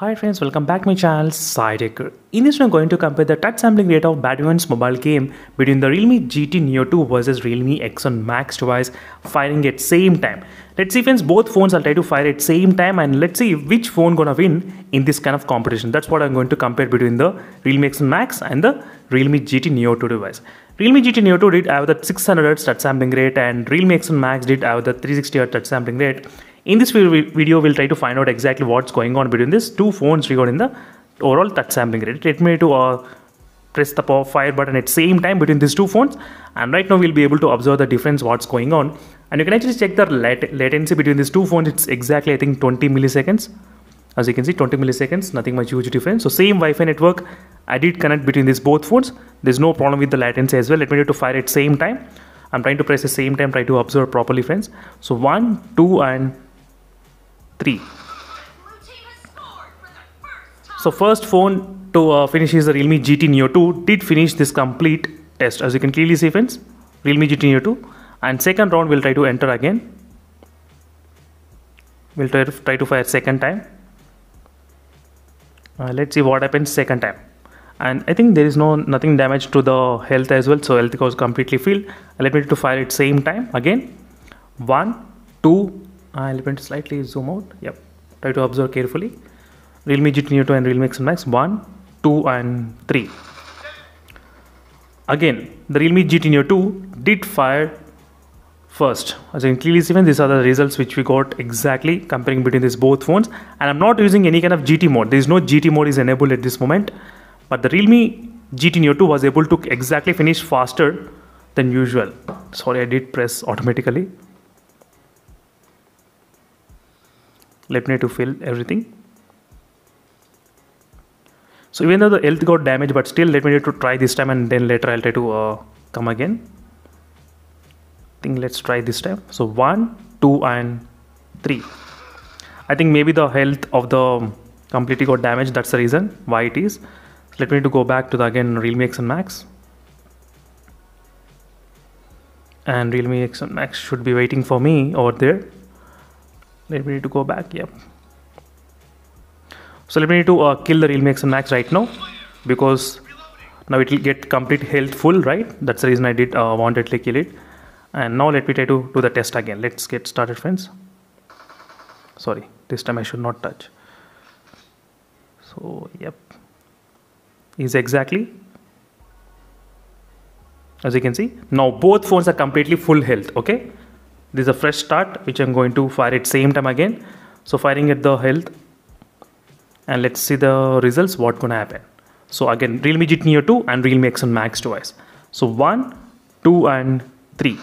Hi friends, welcome back to my channel Sidekicker. In this we are going to compare the touch sampling rate of Badminton's mobile game between the Realme GT Neo 2 versus Realme Exxon Max device firing at same time. Let's see friends, both phones I'll try to fire at same time and let's see which phone gonna win in this kind of competition. That's what I'm going to compare between the Realme Exxon Max and the Realme GT Neo 2 device. Realme GT Neo 2 did have the 600Hz touch sampling rate and Realme Exxon Max did have the 360Hz touch sampling rate in this video, we'll try to find out exactly what's going on between these two phones regarding the overall touch sampling rate. Let me to uh, press the power fire button at same time between these two phones and right now we'll be able to observe the difference what's going on and you can actually check the lat latency between these two phones it's exactly i think 20 milliseconds as you can see 20 milliseconds nothing much huge difference so same wi-fi network i did connect between these both phones there's no problem with the latency as well let me do to fire at same time i'm trying to press the same time try to observe properly friends so one two and 3. So first phone to uh, finish is the Realme GT Neo 2 did finish this complete test as you can clearly see friends Realme GT Neo 2 and second round we'll try to enter again we'll try to, try to fire second time uh, let's see what happens second time and I think there is no nothing damage to the health as well so health goes completely filled let me to fire it same time again one two I'll print slightly zoom out yep try to observe carefully realme GT Neo 2 and realme X Max 1 2 and 3 again the realme GT Neo 2 did fire first as you can clearly see these are the results which we got exactly comparing between these both phones and I'm not using any kind of GT mode there is no GT mode is enabled at this moment but the realme GT Neo 2 was able to exactly finish faster than usual sorry I did press automatically let me to fill everything so even though the health got damaged but still let me to try this time and then later I'll try to uh, come again I think let's try this time so 1 2 and 3 I think maybe the health of the completely got damaged that's the reason why it is let me to go back to the again realme x and max and realme x and max should be waiting for me over there let me need to go back yep so let me need to uh, kill the real max and max right now because now it will get complete health full right that's the reason i did uh, to kill it and now let me try to do the test again let's get started friends sorry this time i should not touch so yep is exactly as you can see now both phones are completely full health okay this is a fresh start which I'm going to fire at same time again so firing at the health and let's see the results what gonna happen so again realme g neo 2 and realme x and max twice so 1 2 and 3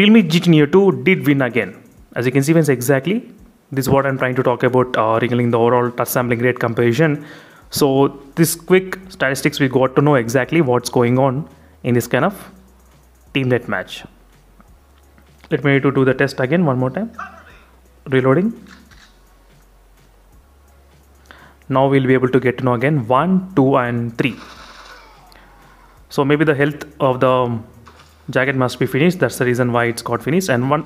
realme g neo 2 did win again as you can see once exactly this is what i'm trying to talk about uh, regarding the overall touch sampling rate comparison so this quick statistics we got to know exactly what's going on in this kind of team teamnet match let me to do the test again one more time reloading now we'll be able to get to know again 1 2 and 3 so maybe the health of the jacket must be finished that's the reason why it's got finished and one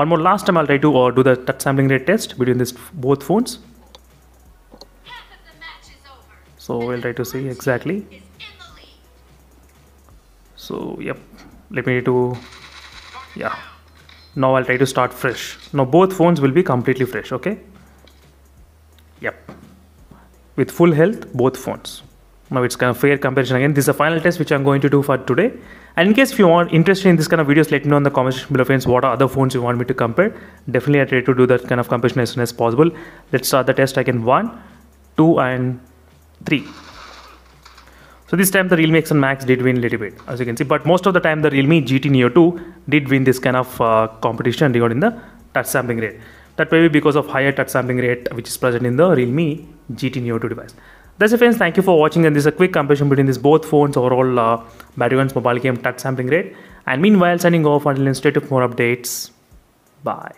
one more last time i'll try to uh, do the touch sampling rate test between these both phones so we'll try to see exactly so yep let me to yeah now I'll try to start fresh now both phones will be completely fresh okay yep with full health both phones now it's kind of fair comparison again this is a final test which I'm going to do for today and in case if you are interested in this kind of videos let me know in the comments below friends what are other phones you want me to compare definitely I try to do that kind of comparison as soon as possible let's start the test again one two and three so this time the Realme X and Max did win a little bit, as you can see. But most of the time the Realme GT Neo 2 did win this kind of uh, competition regarding the touch sampling rate. That may be because of higher touch sampling rate which is present in the Realme GT Neo 2 device. That's it friends, thank you for watching and this is a quick comparison between these both phones overall uh, ones, mobile game touch sampling rate. And meanwhile signing off until next. stay tuned for more updates. Bye.